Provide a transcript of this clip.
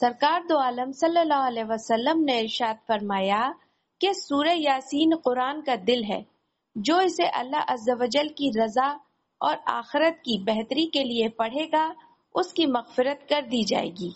सरकार दो आलम सल्लल्लाहु अलैहि वसल्लम ने इरशाद फरमाया कि सूर्य यासीन कुरान का दिल है जो इसे अल्लाह अज्जवजल की रजा और आखरत की बेहतरी के लिए पढ़ेगा उसकी मगफरत कर दी जाएगी